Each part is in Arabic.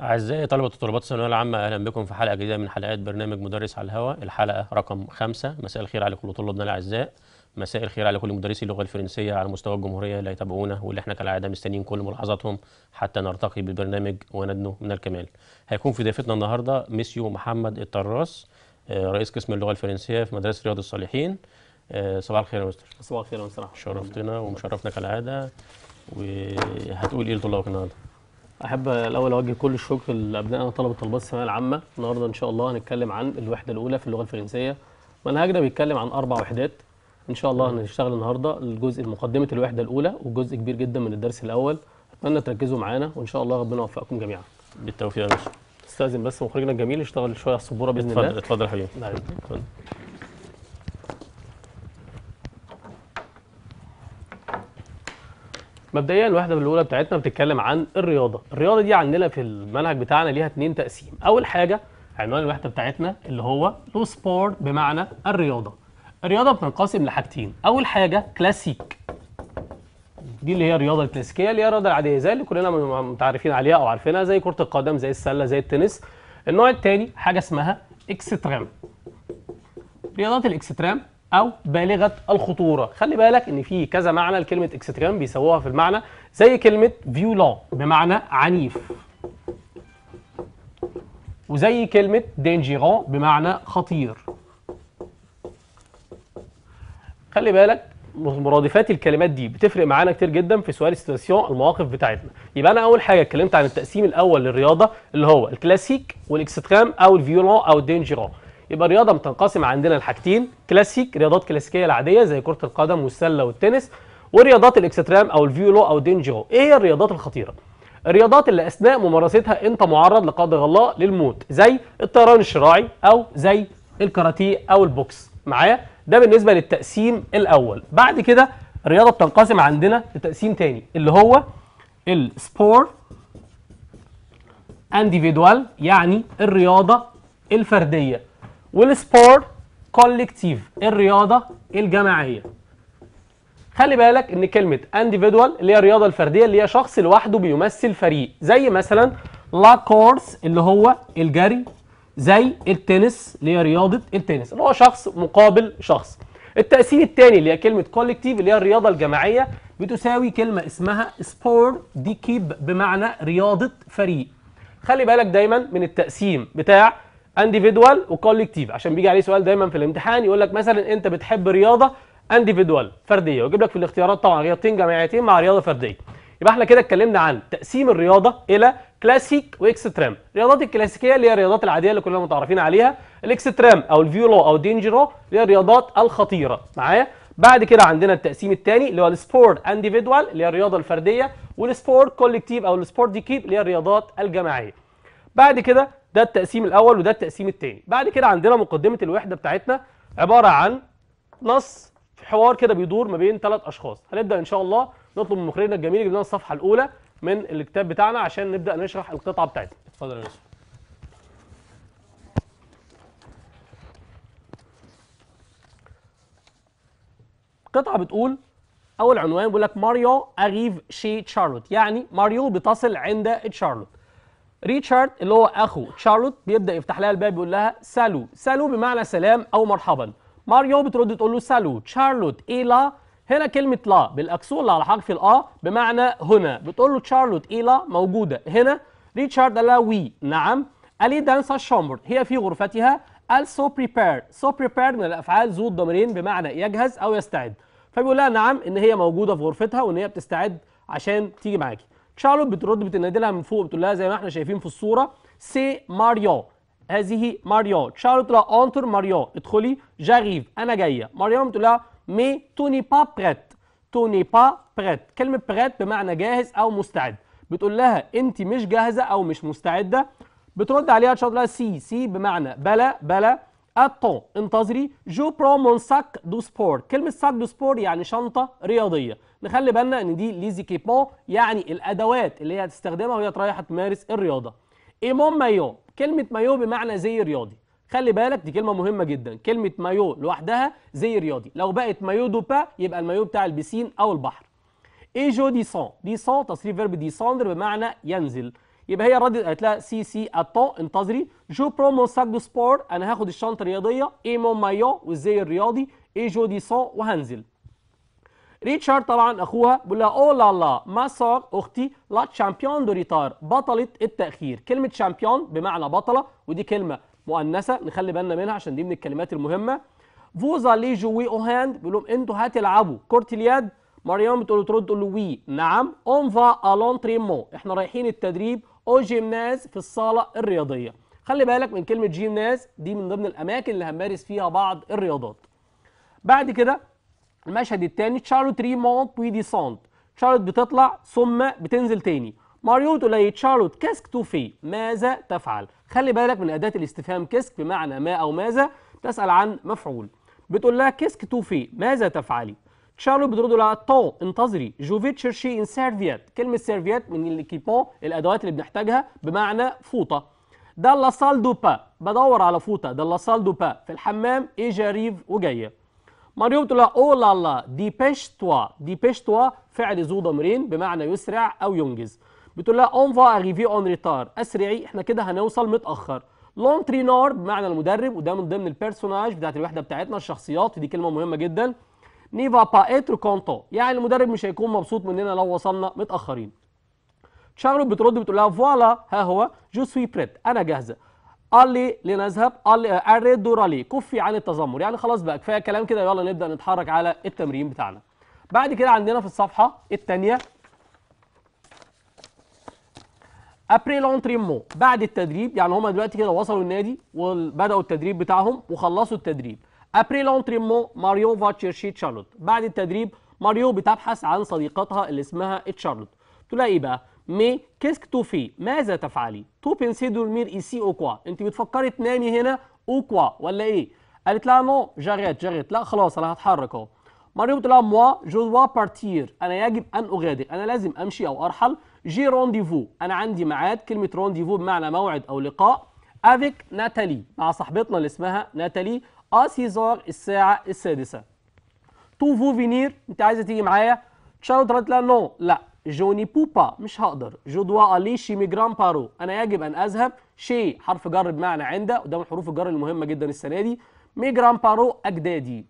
أعزائي طلبة وطلبات الثانوية العامة أهلا بكم في حلقة جديدة من حلقات برنامج مدرس على الهواء الحلقة رقم خمسة مساء الخير على كل طلابنا الأعزاء مساء الخير على كل مدرسي اللغة الفرنسية على مستوى الجمهورية اللي يتابعونا واللي احنا كالعادة مستنيين كل ملاحظاتهم حتى نرتقي بالبرنامج وندنو من الكمال هيكون في ضيفتنا النهاردة ميسيو محمد الطراس آه، رئيس قسم اللغة الفرنسية في مدرسة رياض الصالحين آه، صباح الخير يا مستر صباح الخير يا مستر شرفتنا ومشرفنا كالعادة وهتقول ايه لطلابك النهارده؟ احب الاول اوجه كل الشكر لابنائنا طلبه طلبات الثانويه العامه النهارده ان شاء الله هنتكلم عن الوحده الاولى في اللغه الفرنسيه منهجنا بيتكلم عن اربع وحدات ان شاء الله هنشتغل النهارده الجزء مقدمه الوحده الاولى وجزء كبير جدا من الدرس الاول اتمنى تركزوا معانا وان شاء الله ربنا يوفقكم جميعا بالتوفيق يا باشا استاذن بس مخرجنا الجميل يشتغل شويه على السبوره باذن الله اتفضل اتفضل يا حبيبي نعم. مبدئيا الوحده الاولى بتاعتنا بتتكلم عن الرياضه الرياضه دي عندنا في المنهج بتاعنا ليها اتنين تقسيم اول حاجه عنوان الوحده بتاعتنا اللي هو لو سبورت بمعنى الرياضه الرياضه بتنقسم لحاجتين اول حاجه كلاسيك دي اللي هي الرياضه الكلاسيكيه اللي هي الرياضه العاديه زي اللي كلنا متعارفين عليها او عارفينها زي كره القدم زي السله زي التنس النوع الثاني حاجه اسمها اكستريم رياضات الاكستريم او بالغه الخطوره خلي بالك ان في كذا معنى لكلمه اكستريم بيسووها في المعنى زي كلمه فيولون بمعنى عنيف وزي كلمه دينجيرون بمعنى خطير خلي بالك مرادفات الكلمات دي بتفرق معانا كتير جدا في سؤال السيتواسيون المواقف بتاعتنا يبقى انا اول حاجه اتكلمت عن التقسيم الاول للرياضه اللي هو الكلاسيك والاكستريم او الفيولون او الدينجيرون يبقى الرياضه بتنقسم عندنا لحاجتين كلاسيك رياضات كلاسيكيه العاديه زي كره القدم والسله والتنس ورياضات الاكسترام او الفيولو او دينجو ايه هي الرياضات الخطيره الرياضات اللي اثناء ممارستها انت معرض لا قدر الله للموت زي الطيران الشراعي او زي الكاراتيه او البوكس معايا ده بالنسبه للتقسيم الاول بعد كده الرياضه بتنقسم عندنا لتقسيم تاني اللي هو السبور انديفيدوال يعني الرياضه الفرديه والسبور كولكتيف الرياضه الجماعيه خلي بالك ان كلمه انديفيدوال اللي هي الرياضه الفرديه اللي هي شخص لوحده بيمثل فريق زي مثلا لا كورس اللي هو الجري زي التنس اللي هي رياضه التنس اللي هو شخص مقابل شخص التاثير الثاني اللي هي كلمه كولكتيف اللي هي الرياضه الجماعيه بتساوي كلمه اسمها سبور دي كيب بمعنى رياضه فريق خلي بالك دايما من التقسيم بتاع انديفيدوال وكولكتيف عشان بيجي عليه سؤال دايما في الامتحان يقول لك مثلا انت بتحب رياضه انديفيدوال فرديه ويجيب لك في الاختيارات طبعا رياضتين جماعيتين مع رياضه فرديه يبقى احنا كده اتكلمنا عن تقسيم الرياضه الى كلاسيك واكسترام الرياضات الكلاسيكيه اللي هي الرياضات العاديه اللي كلنا متعرفين عليها الاكسترام او الفيولو او دينجرو اللي هي الرياضات الخطيره معايا بعد كده عندنا التقسيم الثاني اللي هو السبورت انديفيدوال اللي هي الرياضه الفرديه والسبورت كولكتيف او السبورت ديكيب اللي هي الرياضات الجماعيه بعد كده ده التقسيم الاول وده التقسيم الثاني بعد كده عندنا مقدمه الوحده بتاعتنا عباره عن نص في حوار كده بيدور ما بين ثلاث اشخاص هنبدا ان شاء الله نطلب من مخرجنا الجميل يجيب لنا الصفحه الاولى من الكتاب بتاعنا عشان نبدا نشرح القطعه بتاعتنا اتفضل يا باشا القطعه بتقول اول عنوان بيقول لك ماريو اريف شي تشارلوت يعني ماريو بتصل عند تشارلوت ريتشارد اللي هو اخو شارلوت بيبدا يفتح لها الباب يقول لها سالو سالو بمعنى سلام او مرحبا ماريو بترد تقول له سالو شارلوت اي لا هنا كلمة لا بالأكسون اللي على حرف الأ بمعنى هنا بتقول له شارلوت إي لا موجودة هنا ريتشارد قال لها وي نعم ألي دانسا شامبر هي في غرفتها قال سو بريبير سو بريبير من الأفعال ذو الضميرين بمعنى يجهز أو يستعد فبيقول لها نعم إن هي موجودة في غرفتها وإن هي بتستعد عشان تيجي معاكي شارلوت بترد بتنادي لها من فوق بتقول لها زي ما احنا شايفين في الصوره سي ماريا هذه ماريا شارلوت لا انتر ماريا ادخلي جاريف انا جايه ماريا بتقول لها مي توني با بريت توني با بريت كلمه بريت بمعنى جاهز او مستعد بتقول لها انت مش جاهزه او مش مستعده بترد عليها شارلوت لها سي سي بمعنى بلا بلا اتون انتظري جو برو مون ساك دو سبور كلمه ساك دو سبور يعني شنطه رياضيه نخلي بالنا ان دي كيبون يعني الادوات اللي هي هتستخدمها وهي رايحه تمارس الرياضه ايمون مايو كلمه مايو بمعنى زي رياضي خلي بالك دي كلمه مهمه جدا كلمه مايو لوحدها زي رياضي لو بقت مايو دو با يبقى المايو بتاع البسين او البحر اي جو دي سون دي سون تصريف فيرب دي ساندر بمعنى ينزل يبقى هي ردت قالت لها سي سي اتون انتظري جو برو مون ساك دو سبور انا هاخد الشنطه الرياضيه ايمون مايو والزي الرياضي اي جو دي سون وهنزل ريتشارد طبعا اخوها بيقول لها او لا لا ما صار اختي لا تشامبيون دو ريتار بطله التاخير كلمه شامبيون بمعنى بطله ودي كلمه مؤنثه نخلي بالنا منها عشان دي من الكلمات المهمه فوزا لي جوي او هاند بيقول لهم انتوا هتلعبوا كره اليد مريم بتقول له ترد تقول له وي نعم اون فا الون تريمو احنا رايحين التدريب او جيمناز في الصاله الرياضيه خلي بالك من كلمه جيمناز دي من ضمن الاماكن اللي هنمارس فيها بعض الرياضات بعد كده المشهد الثاني تشارلوت ريمونت بوي ديسونت تشارلوت بتطلع ثم بتنزل تاني ماريو تقول لي إيه، تشارلوت كاسك تو في ماذا تفعل خلي بالك من اداه الاستفهام كاسك بمعنى ما او ماذا تسال عن مفعول بتقول لها كاسك تو في ماذا تفعلي تشارلوت بترد لها تو انتظري جو في تشيرشي ان سيرفيات كلمه سيرفيات من الاكيبون الادوات اللي بنحتاجها بمعنى فوطه ده سال دو با بدور على فوطه ده سال دو با في الحمام اي جاريف وجايه ماريو بتقول تقول لها اوه لا لا ديبيش-toi ديبيش-toi فعل ذو ضميرين بمعنى يسرع أو ينجز بتقول لها اون فا اريفي اون ريتار اسرعي احنا كده هنوصل متاخر لونترينار بمعنى المدرب وده من ضمن البيرسوناج بتاعت الوحده بتاعتنا الشخصيات ودي كلمه مهمه جدا فا با اتر كونتو يعني المدرب مش هيكون مبسوط مننا لو وصلنا متاخرين شارلوت بترد بتقول لها فوالا ها هو جو سوي بريت انا جاهزه قال لي لنذهب قال لي الريد رالي كفي عن التذمر يعني خلاص بقى كفايه كلام كده يلا نبدا نتحرك على التمرين بتاعنا بعد كده عندنا في الصفحه الثانيه ابري لونتريمو بعد التدريب يعني هما دلوقتي كده وصلوا النادي وبداوا التدريب بتاعهم وخلصوا التدريب ابري لونتريمو ماريو فاتشيرشي تشارلوت بعد التدريب ماريو بتبحث عن صديقتها اللي اسمها تشارلوت تلاقي بقى مي كيسك تو في ماذا تفعلي تو بينسي دورمير ici او كوا انت بتفكري تنامي هنا او كوا ولا ايه قالت لها نو جاريت جاريت لا خلاص انا هتحرك اهو ماريو قلت لها موا جو دوا بارتير انا يجب ان اغادر انا لازم امشي او ارحل جي رونديفو انا عندي ميعاد كلمة رونديفو بمعنى موعد او لقاء افيك ناتالي مع صاحبتنا اللي اسمها ناتالي اسيزار الساعة السادسة تو فو فينير انت عايزة تيجي معايا تشارلوت قالت لها نو لا جوني بوبا مش هقدر جو دوا الي شي جران بارو انا يجب ان اذهب شي حرف جر بمعنى وده قدام حروف الجر المهمه جدا السنه دي جران بارو اجدادي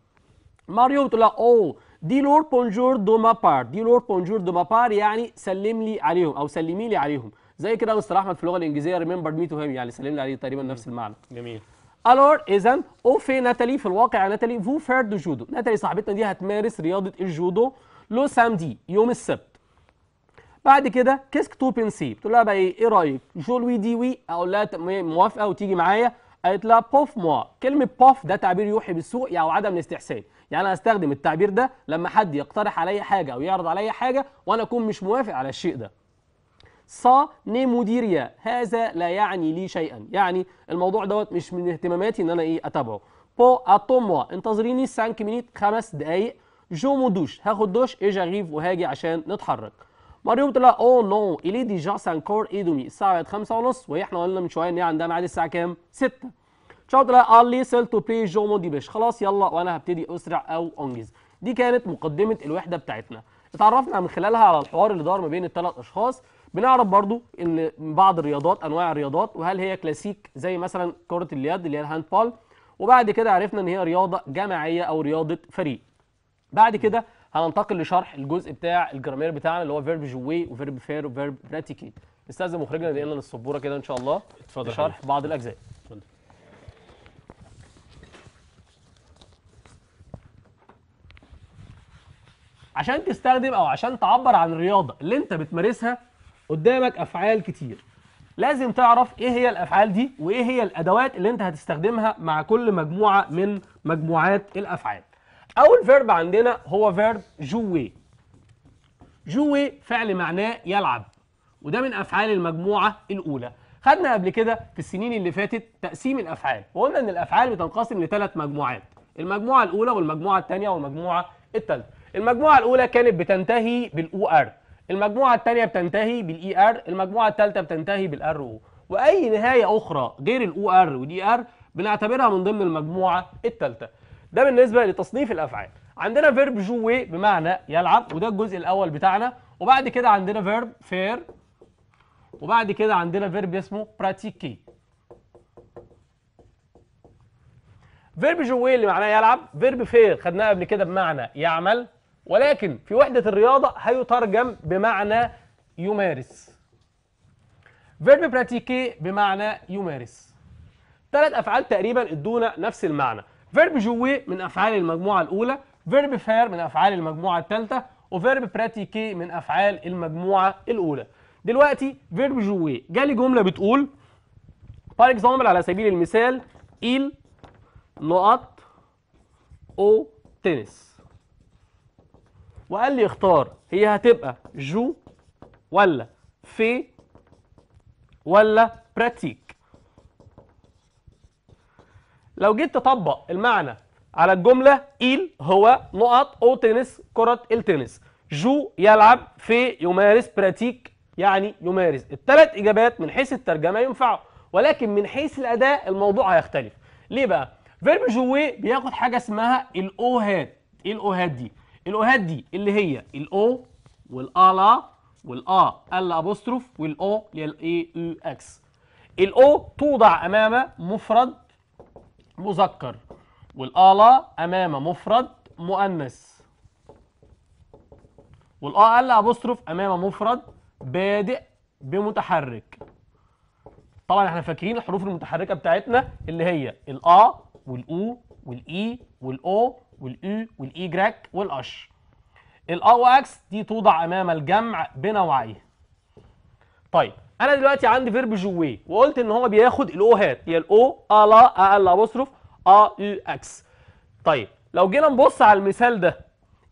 ماريو بتقول لها اوه دي لور بونجور دو مابار دي لور بونجور دو مابار يعني سلم لي عليهم او سلمي لي عليهم زي كده استاذ احمد في اللغه الانجليزيه ريمبر مي تو هيم يعني سلم لي عليه تقريبا نفس المعنى جميل الور اذا او في ناتالي في الواقع ناتالي فو فير دو جودو ناتالي صاحبتنا دي هتمارس رياضه الجودو لو سامدي يوم السبت بعد كده كيسك تو بنسي بتقول لها بقى ايه ايه رايك جول وي دي وي اقول لها موافقه وتيجي معايا قالت لها بوف موا كلمه بوف ده تعبير يوحي بالسوء يعني عدم الاستحسان يعني انا هستخدم التعبير ده لما حد يقترح عليا حاجه او يعرض عليا حاجه وانا اكون مش موافق على الشيء ده صا ني مديريا هذا لا يعني لي شيئا يعني الموضوع دوت مش من اهتماماتي ان انا ايه اتابعه بو اتوموا انتظريني 5 مينيت خمس دقايق جو مودوش هاخد دوش اي جاريف وهاجي عشان نتحرك مريم طلع اوه نو oh الي دي جاس اي ايدومي الساعه بقت 5 ونص واحنا قلنا من شويه ان هي عندها ميعاد الساعه كام 6 تشاو طلع قال لي سيل تو بلاي جو مودي بيش خلاص يلا وانا هبتدي اسرع او انجز دي كانت مقدمه الوحده بتاعتنا اتعرفنا من خلالها على الحوار اللي دار ما بين الثلاث اشخاص بنعرف برضو ان بعض الرياضات انواع الرياضات وهل هي كلاسيك زي مثلا كره اليد اللي هي الهاند بال وبعد كده عرفنا ان هي رياضه جماعيه او رياضه فريق بعد كده هننتقل لشرح الجزء بتاع الجرامير بتاعنا اللي هو فيرب جوي وفيرب فير وفيرب براتيكي نستاذن مخرجنا دقيقه للسبوره كده ان شاء الله اتفضل شرح بعض الاجزاء اتفضل عشان تستخدم او عشان تعبر عن الرياضه اللي انت بتمارسها قدامك افعال كتير لازم تعرف ايه هي الافعال دي وايه هي الادوات اللي انت هتستخدمها مع كل مجموعه من مجموعات الافعال اول فيرب عندنا هو فيرب جوي جوي فعل معناه يلعب وده من افعال المجموعه الاولى خدنا قبل كده في السنين اللي فاتت تقسيم الافعال وقلنا ان الافعال بتنقسم لثلاث مجموعات المجموعه الاولى والمجموعه الثانيه والمجموعه الثالثه المجموعه الاولى كانت بتنتهي بالاو ار المجموعه الثانيه بتنتهي بالاي ار المجموعه الثالثه بتنتهي بالار او واي نهايه اخرى غير الاو ار والاي ار بنعتبرها من ضمن المجموعه الثالثه ده بالنسبه لتصنيف الافعال عندنا فيرب جوي بمعنى يلعب وده الجزء الاول بتاعنا وبعد كده عندنا فيرب فير وبعد كده عندنا فيرب اسمه براتيكي فيرب جوي اللي معناه يلعب فيرب فير خدناه قبل كده بمعنى يعمل ولكن في وحدة الرياضة هيترجم بمعنى يمارس فيرب براتيكي بمعنى يمارس ثلاث أفعال تقريبا ادونا نفس المعنى فيرب جوي من افعال المجموعه الاولى فيرب فير من افعال المجموعه الثالثه وفيرب براتيكي من افعال المجموعه الاولى دلوقتي فيرب جوي جالي جمله بتقول بار اكزامبل على سبيل المثال ايل نقط او تنس وقال لي اختار هي هتبقى جو ولا في ولا براتيك لو جيت تطبق المعنى على الجملة إيل هو نقط أو تنس كرة التنس جو يلعب في يمارس براتيك يعني يمارس الثلاث إجابات من حيث الترجمة ينفعوا ولكن من حيث الأداء الموضوع هيختلف ليه بقى؟ فيرب جوي بياخد حاجة اسمها الأوهات إيه الأوهات دي؟ الأوهات دي اللي هي الأو والأ لا والأ ألا أبوستروف والأو اللي هي الإي إكس الأو توضع أمام مفرد مذكر والآلة أمام مفرد مؤنث والآ ال أبوستروف أمام مفرد بادئ بمتحرك طبعا احنا فاكرين الحروف المتحركة بتاعتنا اللي هي الآ والأو والإي والأو والإي والإي جراك والأش الآ وأكس دي توضع أمام الجمع بنوعيه طيب انا دلوقتي عندي فيرب جوي وقلت ان هو بياخد الاوهات هي الاو الا اقل ابوستروف ا يو اكس طيب لو جينا نبص على المثال ده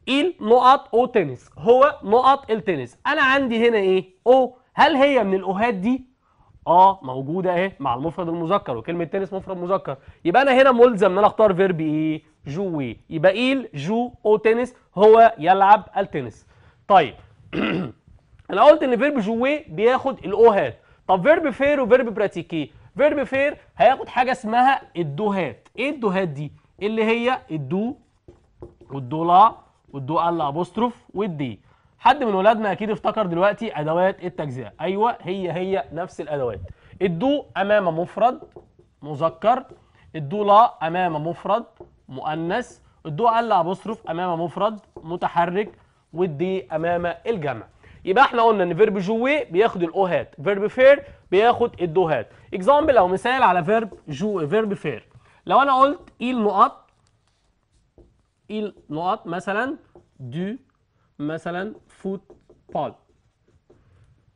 ايل نقط او تنس هو نقط التنس انا عندي هنا ايه او هل هي من الاوهات دي اه موجوده اهي مع المفرد المذكر وكلمه تنس مفرد مذكر يبقى انا هنا ملزم ان انا اختار فيرب ايه جوي يبقى ايل جو او تنس هو يلعب التنس طيب انا قلت ان فيرب جوي بياخد الاو هات طب فيرب فير وفيرب براتيكي فيرب فير هياخد حاجه اسمها الدو هات ايه الدو هات دي اللي هي الدو والدو لا والدو ال ابوستروف والدي حد من ولادنا اكيد افتكر دلوقتي ادوات التجزئه ايوه هي هي نفس الادوات الدو امام مفرد مذكر الدو لا امام مفرد مؤنث الدو ال ابوستروف امام مفرد متحرك والدي امام الجمع يبقى احنا قلنا ان فيرب جوي بياخد الاو هات فيرب فير بياخد الدو هات اكزامبل او مثال على فيرب جو فيرب فير لو انا قلت ايه النقط ايه النقط مثلا دو مثلا فوت بال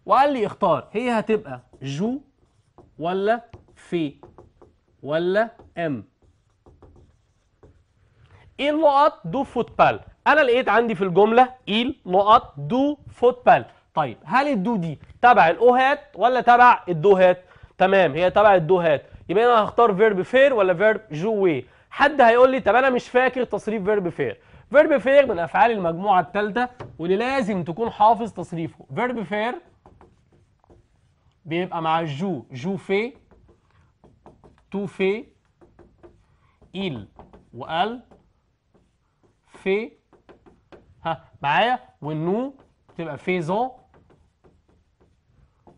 وقال لي اختار هي هتبقى جو ولا في ولا ام ايه النقط دو فوت بال انا لقيت عندي في الجمله ايل نقط دو فوت بال طيب هل الدو دي تبع الاو هات ولا تبع الدو هات تمام هي تبع الدو هات يبقى انا هختار فيرب فير ولا فيرب جو وي حد هيقول لي طب انا مش فاكر تصريف فيرب فير فيرب فير من افعال المجموعه الثالثه واللي لازم تكون حافظ تصريفه فيرب فير بيبقى مع جو جو في تو في ايل وال في ها معايا والنو تبقى فيزون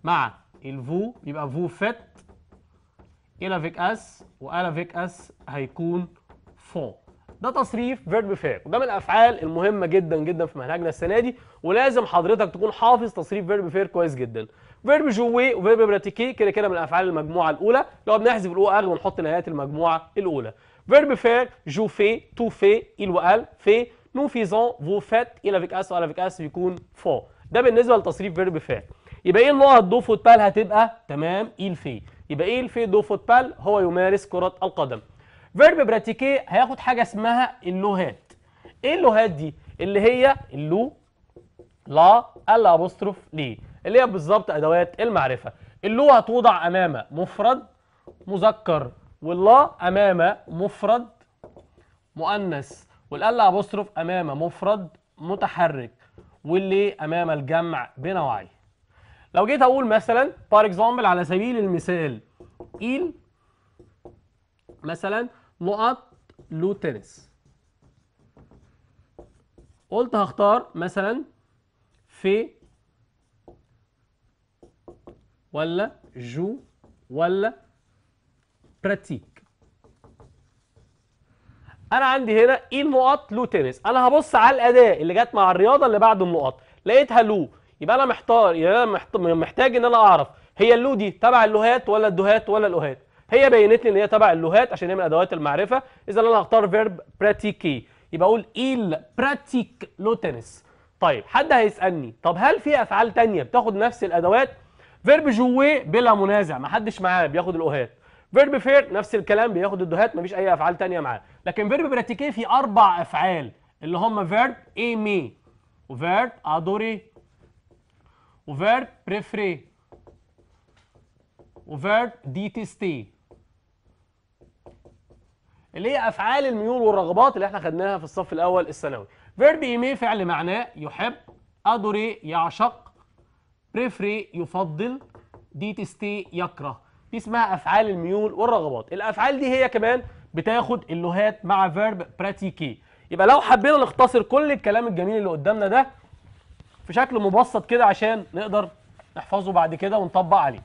مع الفو يبقى فو فت الى فيك اس فيك اس هيكون فو ده تصريف فيرب فير وده من الافعال المهمه جدا جدا في منهجنا السنه دي ولازم حضرتك تكون حافظ تصريف فيرب فير كويس جدا فيرب جوي وفيرب براتيكي كده كده من الافعال المجموعه الاولى لو بنحذف الاو ار ونحط نهايات المجموعه الاولى فيرب فير جو في تو في ال وال في نو فيزون فو فات الى فيك اس وعلى فيك اس بيكون فو ده بالنسبه لتصريف فيرب فات يبقى ايه النقط دو فوت بال هتبقى تمام ايل في يبقى ايه الفي دو فوت بال هو يمارس كره القدم فيرب براتيكي هياخد حاجه اسمها اللوهات ايه اللوهات دي اللي هي اللو لا الا ابوستروف لي اللي هي بالظبط ادوات المعرفه اللو هتوضع امام مفرد مذكر واللا امام مفرد مؤنث والال ابوستروف امام مفرد متحرك واللي امام الجمع بنوعي لو جيت اقول مثلا فار اكزامبل على سبيل المثال ايل مثلا نقط لو تنس قلت هختار مثلا في ولا جو ولا براتي انا عندي هنا ايه النقط لو تنس انا هبص على الاداء اللي جت مع الرياضه اللي بعد النقط لقيتها لو يبقى انا محتار يبقى يعني انا محتاج ان انا اعرف هي اللو دي تبع اللوهات ولا الدوهات ولا الاوهات هي بينت لي ان هي تبع اللوهات عشان هي من ادوات المعرفه اذا انا هختار فيرب براتيكي يبقى اقول ايل براتيك لو تنس طيب حد هيسالني طب هل في افعال تانية بتاخد نفس الادوات فيرب جوي بلا منازع ما حدش معاه بياخد الاوهات فيرب فير نفس الكلام بياخد الدوهات مفيش اي افعال تانية معاه لكن فيرب براتيكي في اربع افعال اللي هم فيرب ايمي وفيرب ادوري وفيرب بريفري وفيرب ديتستي اللي هي افعال الميول والرغبات اللي احنا خدناها في الصف الاول الثانوي فيرب ايمي فعل معناه يحب ادوري يعشق بريفري يفضل ديتستي يكره دي اسمها افعال الميول والرغبات الافعال دي هي كمان بتاخد اللوهات مع فيرب براتيكي يبقى لو حبينا نختصر كل الكلام الجميل اللي قدامنا ده في شكل مبسط كده عشان نقدر نحفظه بعد كده ونطبق عليه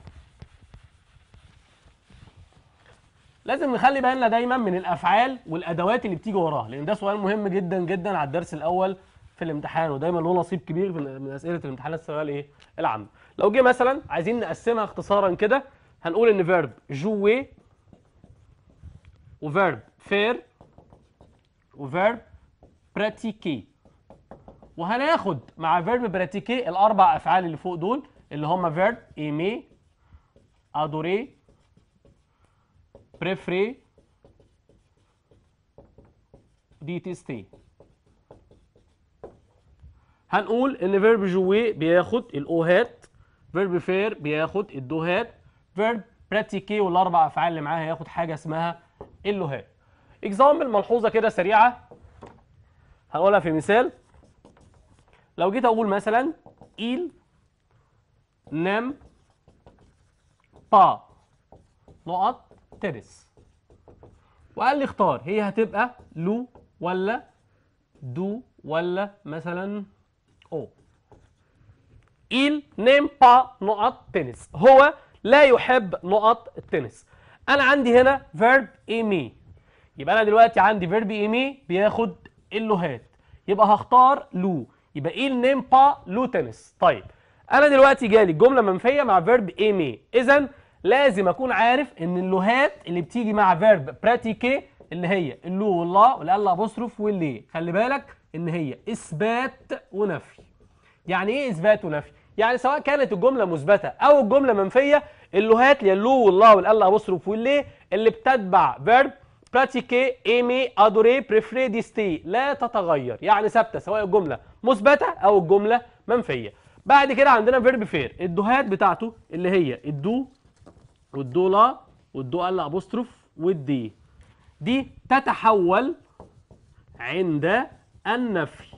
لازم نخلي بالنا دايما من الافعال والادوات اللي بتيجي وراها لان ده سؤال مهم جدا جدا على الدرس الاول في الامتحان ودايما له نصيب كبير من اسئله الامتحانات الثانويه الايه العامه لو جه مثلا عايزين نقسمها اختصارا كده هنقول ان فيرب جوي وفيرب فير وفيرب براتيكي وهناخد مع فيرب براتيكي الاربع افعال اللي فوق دول اللي هما فيرب ايمي ادوري بريفري ديتستي هنقول ان فيرب جوي بياخد الاوهات فيرب فير بياخد الدوهات فيرب براتيكي والاربع افعال اللي معاها هياخد حاجه اسمها اللوهات اكزامبل ملحوظه كده سريعه هقولها في مثال لو جيت اقول مثلا ايل نام با نقط تنس وقال لي اختار هي هتبقى لو ولا دو ولا مثلا او ايل نام با نقط تنس هو لا يحب نقط التنس انا عندي هنا فيرب ايمي يبقى انا دلوقتي عندي فيرب ايمي بياخد اللوهات يبقى هختار لو يبقى ايه النيم با لو تنس طيب انا دلوقتي جالي الجمله منفيه مع فيرب ايمي اذا لازم اكون عارف ان اللوهات اللي بتيجي مع فيرب براتيكي اللي هي اللو والله والالا ابوستروف واللي خلي بالك ان هي اثبات ونفي يعني ايه اثبات ونفي يعني سواء كانت الجمله مثبته او الجمله منفيه اللوهات اللو والله والله بصرف واللي اللي بتتبع فيرب براتيكي ايمي ادوري بريفري ديستي لا تتغير يعني ثابته سواء الجمله مثبته او الجمله منفيه بعد كده عندنا فيرب فير الدوهات بتاعته اللي هي الدو والدو لا والدو ال ابوستروف والدي دي تتحول عند النفي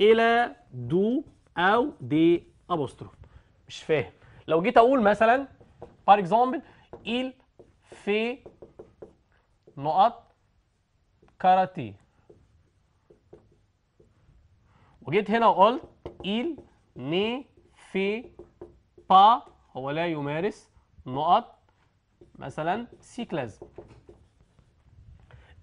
الى دو او دي ابوستروف مش فاهم لو جيت اقول مثلا بار exemple, ايل في نقط كاراتيه وجيت هنا وقلت ايل ني في با هو لا يمارس نقط مثلا سيكلاز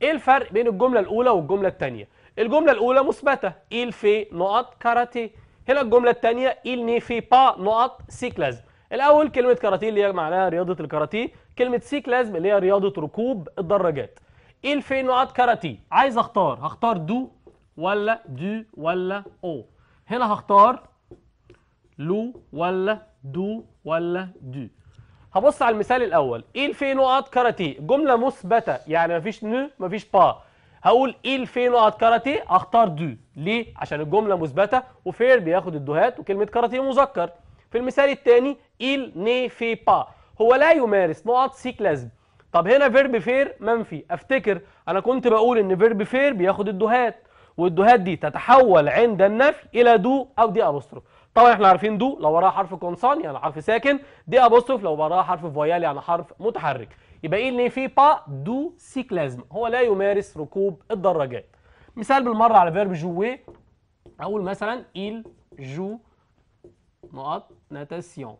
ايه الفرق بين الجمله الاولى والجمله الثانيه الجمله الاولى مثبته ايل في نقط كاراتيه هنا الجمله الثانيه ايل ني في با نقط سيكلاز الاول كلمه كاراتيه اللي هي معناها رياضه الكاراتيه كلمه لازم اللي هي رياضه ركوب الدراجات ايه الفين نوعات كاراتيه عايز اختار هختار دو ولا دو ولا او هنا هختار لو ولا دو ولا دو هبص على المثال الاول ايه الفين نقط كاراتيه جمله مثبته يعني مفيش نو مفيش با هقول ايه الفين نقط كاراتيه اختار دو ليه عشان الجمله مثبته وفير بياخد الدوهات وكلمه كاراتيه مذكر في المثال الثاني إيل ني في با هو لا يمارس نقط سي كلاسب طب هنا فيرب فير منفي افتكر انا كنت بقول ان فيرب فير بياخد الدهات والدهات دي تتحول عند النفي الى دو او دي ابوستروف طبعا احنا عارفين دو لو وراها حرف كونسان يعني حرف ساكن دي ابوستروف لو وراها حرف فويال يعني حرف متحرك يبقى ايه اللي في با دو سيكلازم هو لا يمارس ركوب الدراجات مثال بالمره على فيرب جوي اقول مثلا ايل جو نقط ناتاسيون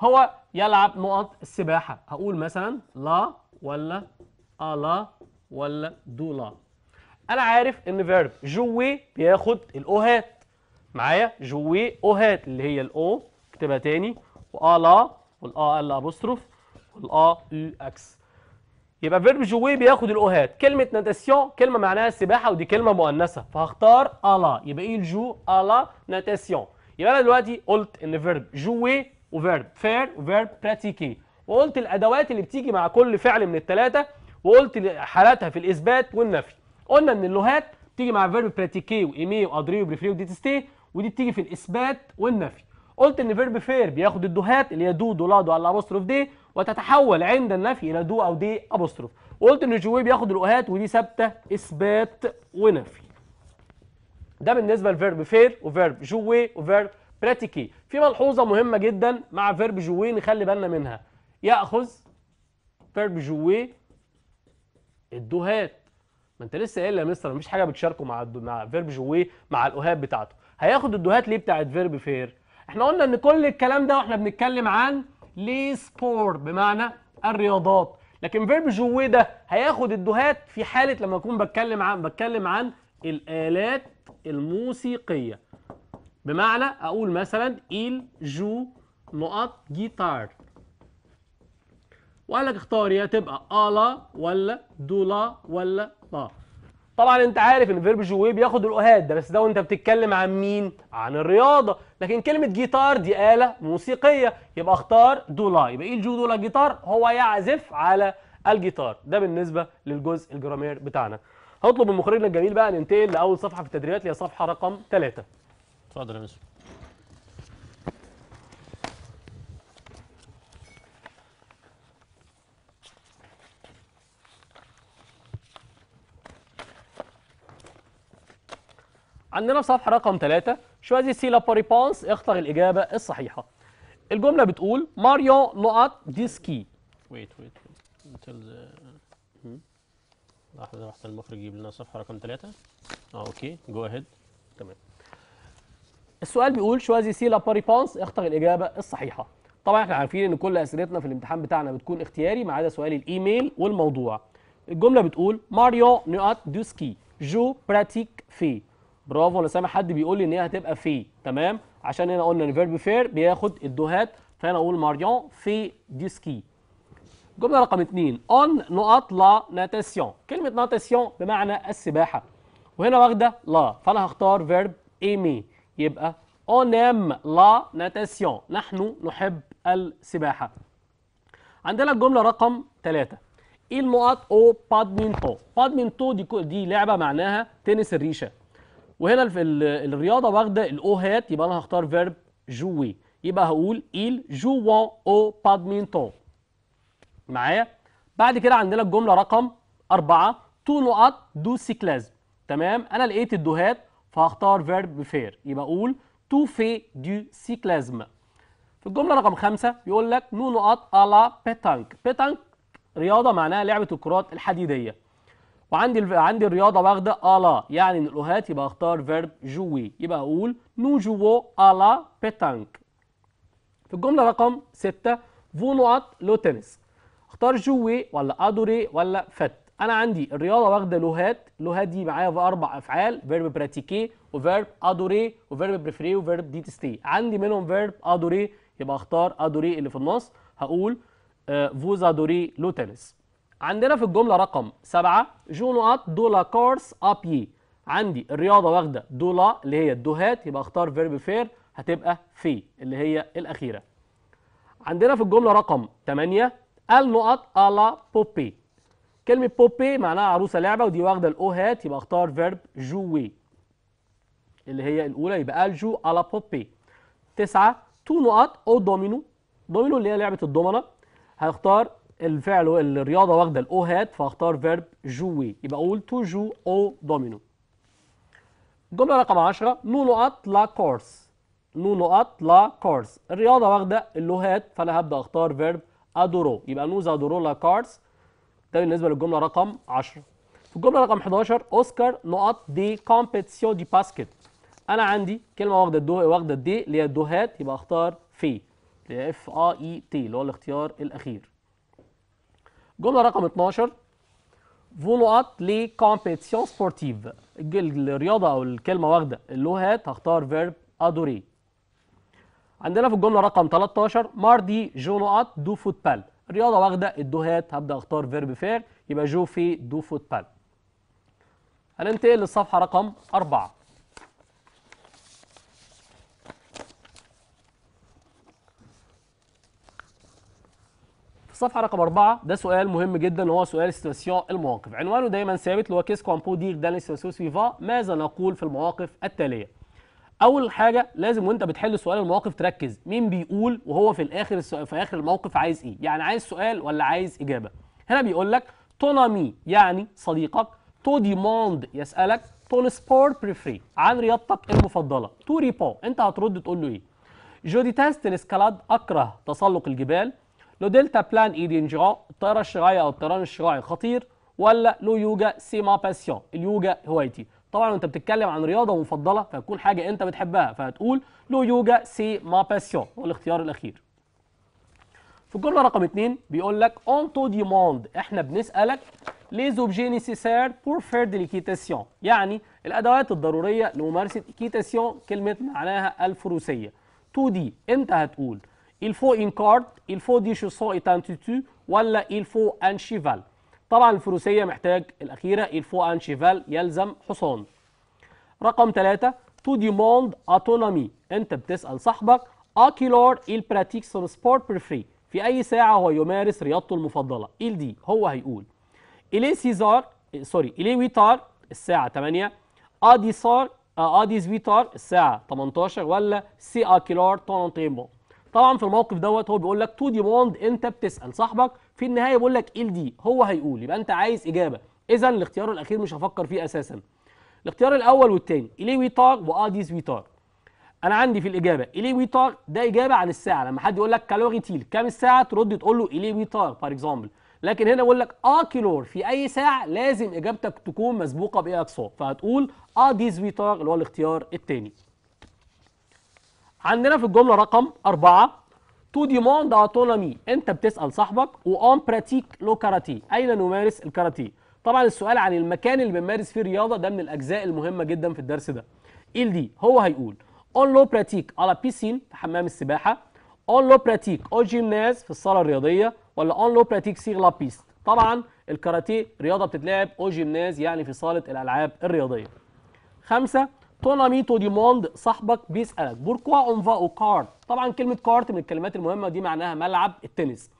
هو يلعب نقط السباحة هقول مثلا لا ولا ألا ولا دولا أنا عارف إن فيرب جوي بياخد الأوهات معايا جوي أوهات اللي هي الأو اكتبها تاني وألا والأ أل أبوستروف والأ أو أكس يبقى فيرب جوي بياخد الاوهات كلمه ناتاسيون كلمه معناها سباحه ودي كلمه مؤنثه فهختار الا يبقى ايه الجو الا ناتاسيون يبقى انا دلوقتي قلت ان فيرب جوي وفيرب فير وفيرب براتيكي وقلت الادوات اللي بتيجي مع كل فعل من الثلاثه وقلت حالاتها في الاثبات والنفي قلنا ان اللوهات بتيجي مع فيرب براتيكي وايمي وادري وبريفري وديتستي ودي بتيجي في الاثبات والنفي قلت ان فيرب فير بياخد الدوهات اللي هي دو دو دو على الابوستروف دي وتتحول عند النفي الى دو او دي ابوستروف وقلت ان جوي بياخد الاوهات ودي ثابته اثبات ونفي ده بالنسبه لفيرب فير وفيرب جوي وفيرب براتيكي في ملحوظه مهمه جدا مع فيرب جوي نخلي بالنا منها ياخذ فيرب جوي الدوهات ما انت لسه قايل يا مستر مفيش حاجه بتشاركه مع الدو... مع فيرب جوي مع الاوهات بتاعته هياخد الدوهات ليه بتاعت فيرب فير احنا قلنا ان كل الكلام ده واحنا بنتكلم عن سبور بمعنى الرياضات لكن فيرب جوي ده هياخد الدهات في حاله لما اكون بتكلم عن بتكلم عن الالات الموسيقيه بمعنى اقول مثلا ايل جو نقط جيتار وقال لك اختار يا تبقى الا ولا دولا ولا لا طبعا انت عارف ان فيرب جوي بياخد الاهات ده بس ده وانت بتتكلم عن مين عن الرياضه لكن كلمة جيتار دي آلة موسيقية يبقى اختار دولا يبقى ايه الجو جيتار هو يعزف على الجيتار ده بالنسبة للجزء الجرامير بتاعنا هطلب من مخرجنا الجميل بقى ننتقل لأول صفحة في التدريبات اللي هي صفحة رقم ثلاثة اتفضل يا مستر عندنا في صفحة رقم ثلاثة Choisissez la réponse اختر الإجابة الصحيحة. الجملة بتقول ماريو نقط ديسكي. ويت ويت ويت. لحظه لحظة واحدة المخرج يجيب لنا صفحة رقم ثلاثة. اه اوكي جو اهيد تمام. السؤال بيقول choisissez la réponse اختر الإجابة الصحيحة. طبعا احنا عارفين ان كل اسئلتنا في الامتحان بتاعنا بتكون اختياري ما عدا سؤال الايميل والموضوع الجمله بتقول ماريو نقط دوسكي جو براتيك في برافو انا سامع حد بيقول لي ان هي هتبقى في تمام عشان هنا قلنا ان فيرب فير بياخد الدوهات فانا اقول ماريون في دي سكي جمله رقم اثنين اون نقط لا ناتاسيون كلمه ناتاسيون بمعنى السباحه وهنا واخده لا فانا هختار فيرب ايمي يبقى اون ام لا ناتاسيون نحن نحب السباحه عندنا الجمله رقم ثلاثة il نقط او بادمينتو بادمينتو دي دي لعبه معناها تنس الريشه وهنا الرياضه واخده الاو هات يبقى انا هختار فيرب جوي يبقى هقول il jouant au badminton معايا بعد كده عندنا الجمله رقم أربعة تو نقط دو سيكلازم تمام انا لقيت الدوهات فهختار فيرب فير يبقى اقول تو في دو سيكلازم في الجمله رقم خمسة يقول لك نو نقط الا بيتانك بيتانك رياضه معناها لعبه الكرات الحديديه وعندي عندي الرياضه واخده الا يعني من يبقى اختار فيرب جوي يبقى اقول نو جوو الا بيتانك في الجمله رقم 6 فو نوات لو تنس اختار جوي ولا ادوري ولا فت انا عندي الرياضه واخده لوهات لوهات دي معايا في اربع افعال فيرب براتيكي وفيرب ادوري وفيرب بريفري وفيرب دي تستي عندي منهم فيرب ادوري يبقى اختار ادوري اللي في النص هقول فوز ادوري لو تنس عندنا في الجملة رقم سبعة جو نقط دو لا كورس ابي عندي الرياضة واخدة دو لا اللي هي الدوهات يبقى اختار فيرب فير هتبقى في اللي هي الأخيرة عندنا في الجملة رقم 8 النقط ألا بوبي كلمة بوبي معناها عروسة لعبة ودي واخدة الأو هات يبقى اختار فيرب جوي اللي هي الأولى يبقى الجو ألا بوبي تسعة تو نقط أو دومينو دومينو اللي هي لعبة الدومنة هختار الفعل الرياضه واخده الاو هات فهختار فيرب جوي يبقى اقول تو جو او دومينو جمله رقم 10 نو نقط لا كورس نو نقط لا كورس الرياضه واخده الاو هات فانا هبدا اختار فيرب ادورو يبقى نوز ادورو لا كارس ده بالنسبه للجمله رقم 10 في الجمله رقم 11 اوسكار نقط دي كومبيتيسيون دي باسكت انا عندي كلمه واخده الدو واخده الدي اللي هي الدوهات يبقى اختار في اللي هي اف اي تي اللي هو الاختيار الاخير جمله رقم 12 فولوات لي كومبيتيسيون سبورتيف الرياضه او الكلمه واخده اللوهات هختار فيرب ادوري عندنا في الجمله رقم 13 ماردي جونوات دو فوتبال الرياضه واخده الدوهات هبدا اختار فيرب فير يبقى جو في دو فوتبال هننتقل للصفحه رقم 4 الصفحه رقم 4 ده سؤال مهم جدا هو سؤال سيتواسيون المواقف عنوانه دايما ثابت اللي هو كيس كومبو دير دان لسيتواسيون سويفا ماذا نقول في المواقف التاليه اول حاجه لازم وانت بتحل سؤال المواقف تركز مين بيقول وهو في الاخر في اخر الموقف عايز ايه يعني عايز سؤال ولا عايز اجابه هنا بيقول لك تونامي يعني صديقك تو موند يسالك تون سبور بريفري عن رياضتك المفضله تو ريبو انت هترد تقول له ايه جوديتاست الاسكالاد اكره تسلق الجبال لو دلتا بلان اي دينجرا الطياره الشراعيه او الطيران الشراعي خطير ولا لو يوجا سي ما باسيون اليوجا هوايتي طبعا انت بتتكلم عن رياضه مفضله فهتكون حاجه انت بتحبها فهتقول لو يوجا سي ما باسيون هو الاختيار الاخير في الجمله رقم 2 بيقول لك اون تو ديموند احنا بنسالك لي زوبجي نيسيسير بور فير ديليكيتاسيون يعني الادوات الضروريه لممارسه ايكيتاسيون كلمه معناها الفروسيه تو دي انت هتقول il faut une corde il faut des chaussons et un tutu ولا il faut un cheval طبعا الفروسية محتاج الأخيرة il faut un cheval يلزم حصان رقم ثلاثة to demand autonomy أنت بتسأل صاحبك أكيلور il pratique son sport preferred في أي ساعة هو يمارس رياضته المفضلة il دي هو هيقول il est 6 heures sorry il est 8 heures الساعة 8 أديسار 8 heures الساعة 18 ولا سي أكيلور طون تيمبو طبعا في الموقف دوت هو بيقول لك تو دي بوند انت بتسال صاحبك في النهايه بيقول لك ال دي هو هيقول يبقى انت عايز اجابه اذا الاختيار الاخير مش هفكر فيه اساسا الاختيار الاول والثاني الي وي تاك واديز وي تاك انا عندي في الاجابه الي وي تاك ده اجابه عن الساعه لما حد يقول لك كالوري تيل كام الساعه ترد تقول له الي وي تاك فور اكزامبل لكن هنا بيقول لك اه كيلور في اي ساعه لازم اجابتك تكون مسبوقه بايه فهتقول اه وي تاك اللي هو الاختيار الثاني عندنا في الجمله رقم 4 تو ديموند اوتونومي انت بتسال صاحبك وان براتيك لو كاراتيه اين نمارس الكاراتيه طبعا السؤال عن المكان اللي بنمارس فيه الرياضه ده من الاجزاء المهمه جدا في الدرس ده إيه دي هو هيقول اون لو براتيك على بيسين في حمام السباحه اون لو براتيك او جيمناز في الصاله الرياضيه ولا اون لو براتيك سيغ لا بيست طبعا الكاراتيه رياضه بتتلعب او جيمناز يعني في صاله الالعاب الرياضيه خمسة ton ami تو دي موند صاحبك بيسالك بوركوا اون فا او كارت طبعا كلمه كارت من الكلمات المهمه دي معناها ملعب التنس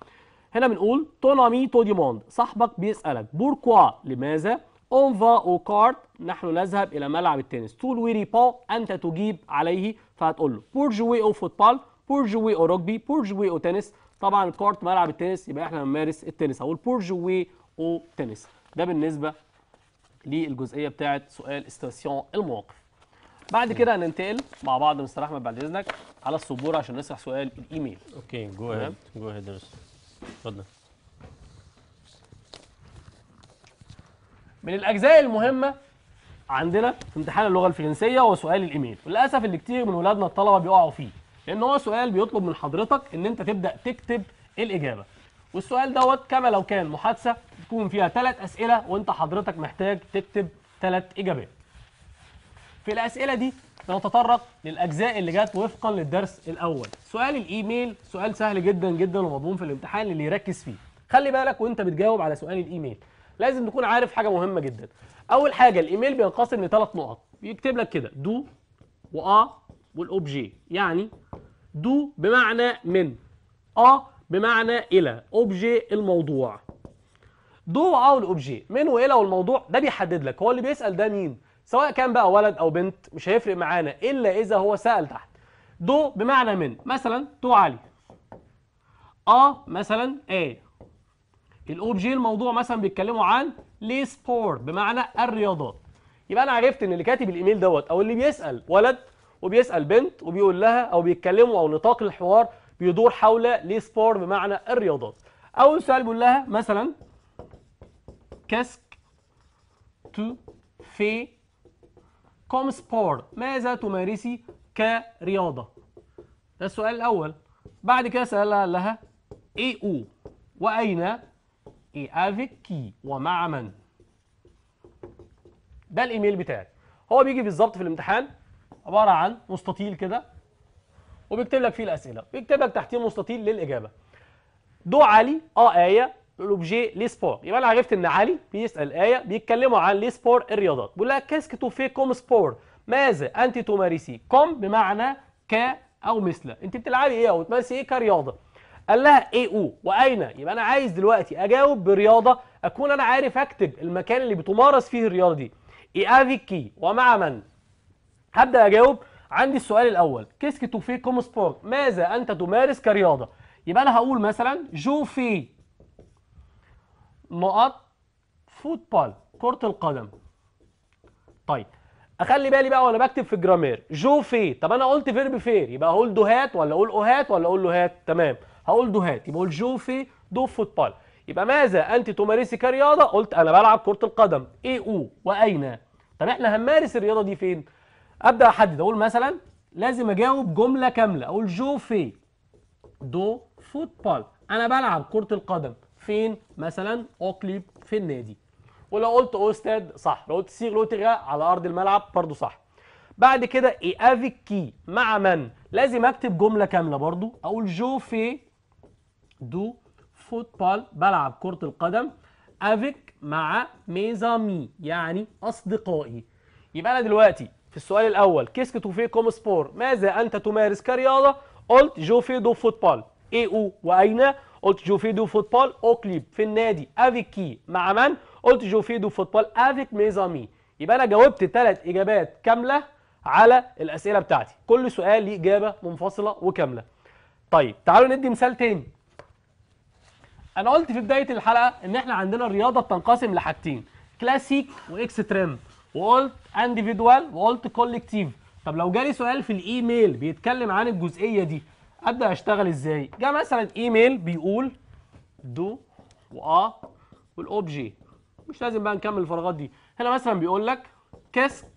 هنا بنقول ton ami تو دي موند صاحبك بيسالك بوركوا لماذا اون فا او كارت نحن نذهب الى ملعب التنس تول وي ريبون انت تجيب عليه فهتقول له بور جوي او فوتبال بور جوي او رugby بور جوي او تنس طبعا الكارت ملعب التنس يبقى احنا بنمارس التنس هقول بور جوي او تنس ده بالنسبه للجزئيه بتاعه سؤال استاسيون المواقف بعد كده هننتقل مع بعض مستر احمد بعد اذنك على السبوره عشان نسرح سؤال الايميل اوكي جو اهيد جو اهيد اتفضل من الاجزاء المهمه عندنا في امتحان اللغه الفرنسيه هو سؤال الايميل وللاسف اللي كتير من ولادنا الطلبه بيقعوا فيه لان هو سؤال بيطلب من حضرتك ان انت تبدا تكتب الاجابه والسؤال دوت كما لو كان محادثه تكون فيها ثلاث اسئله وانت حضرتك محتاج تكتب ثلاث اجابات في الأسئلة دي نتطرق للأجزاء اللي جت وفقا للدرس الأول سؤال الإيميل سؤال سهل جدا جدا ومضمون في الامتحان اللي يركز فيه خلي بالك وانت بتجاوب على سؤال الإيميل لازم تكون عارف حاجة مهمة جدا أول حاجة الإيميل بينقسم لثلاث نقط بيكتب لك كده دو وآ والأوبجي يعني دو بمعنى من آ بمعنى إلى أوبجي الموضوع دو وآ والأوبجي من وإلى والموضوع ده بيحدد لك هو اللي بيسأل ده مين سواء كان بقى ولد او بنت مش هيفرق معانا الا اذا هو سال تحت دو بمعنى من مثلا تو علي اه مثلا ايه الاوبجي الموضوع مثلا بيتكلموا عن لي سبورت بمعنى الرياضات يبقى انا عرفت ان اللي كاتب الايميل دوت او اللي بيسال ولد وبيسال بنت وبيقول لها او بيتكلموا او نطاق الحوار بيدور حول لي سبورت بمعنى الرياضات اول سؤال بيقول لها مثلا كاسك تو في كوم سبور ماذا تمارسي كرياضة ده السؤال الأول بعد كده سألها لها اي او وأين اي افيك كي ومع من ده الايميل بتاعي هو بيجي بالظبط في الامتحان عبارة عن مستطيل كده وبيكتب لك فيه الأسئلة بيكتب لك تحتيه مستطيل للإجابة دو علي اه آية l'objet لي سبور يبقى انا عرفت ان علي بيسال ايه بيتكلموا عن لي سبور الرياضات بيقول لها كاسك تو في كوم سبور ماذا انت تمارسي كوم بمعنى ك او مثل انت بتلعبي ايه او بتمارسي ايه كرياضه قال لها اي او واين يبقى انا عايز دلوقتي اجاوب برياضه اكون انا عارف اكتب المكان اللي بتمارس فيه الرياضه دي اي افيكي ومع من هبدا اجاوب عندي السؤال الاول كيسك تو في كوم سبور ماذا انت تمارس كرياضه يبقى انا هقول مثلا جو في نقط فوتبال كرة القدم طيب اخلي بالي بقى وانا بكتب في الجرامير جو في طب انا قلت فيرب فير يبقى هقول دو هات ولا اقول اوهات ولا اقول له هات تمام هقول دو هات يبقى اقول جو في دو فوتبال يبقى ماذا انت تمارسي كرياضه قلت انا بلعب كره القدم اي او واين طب احنا هنمارس الرياضه دي فين ابدا احدد اقول مثلا لازم اجاوب جمله كامله اقول جو في دو فوتبال انا بلعب كره القدم فين مثلا اوكليب في النادي ولو قلت اوستاد صح لو قلت سيغ لوتغا على ارض الملعب برضو صح بعد كده اي افيكي مع من لازم اكتب جمله كامله برضو اقول جو في دو فوتبال بلعب كره القدم افيك مع ميزامي يعني اصدقائي يبقى انا دلوقتي في السؤال الاول كيسك تو في كوم سبور ماذا انت تمارس كرياضه قلت جو في دو فوتبال اي او واين قلت جو في دو فوتبول او كليب في النادي افيك كي مع من قلت جو في دو فوتبول افيك ميزامي يبقى انا جاوبت ثلاث اجابات كامله على الاسئله بتاعتي كل سؤال ليه اجابه منفصله وكامله طيب تعالوا ندي مثال تاني انا قلت في بدايه الحلقه ان احنا عندنا الرياضه بتنقسم لحاجتين كلاسيك واكستريم وقلت انديفيدوال وقلت كولكتيف طب لو جالي سؤال في الايميل بيتكلم عن الجزئيه دي ابدا اشتغل ازاي جاء مثلا ايميل بيقول دو اه والاوبجي مش لازم بقى نكمل الفراغات دي هنا مثلا بيقول لك كيسك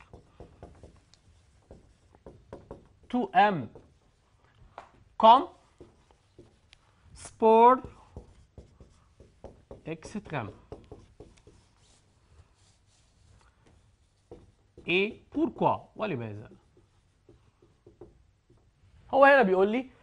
تو ام كوم سبور اكسترام ايه بوركوا ولماذا هو هنا بيقول لي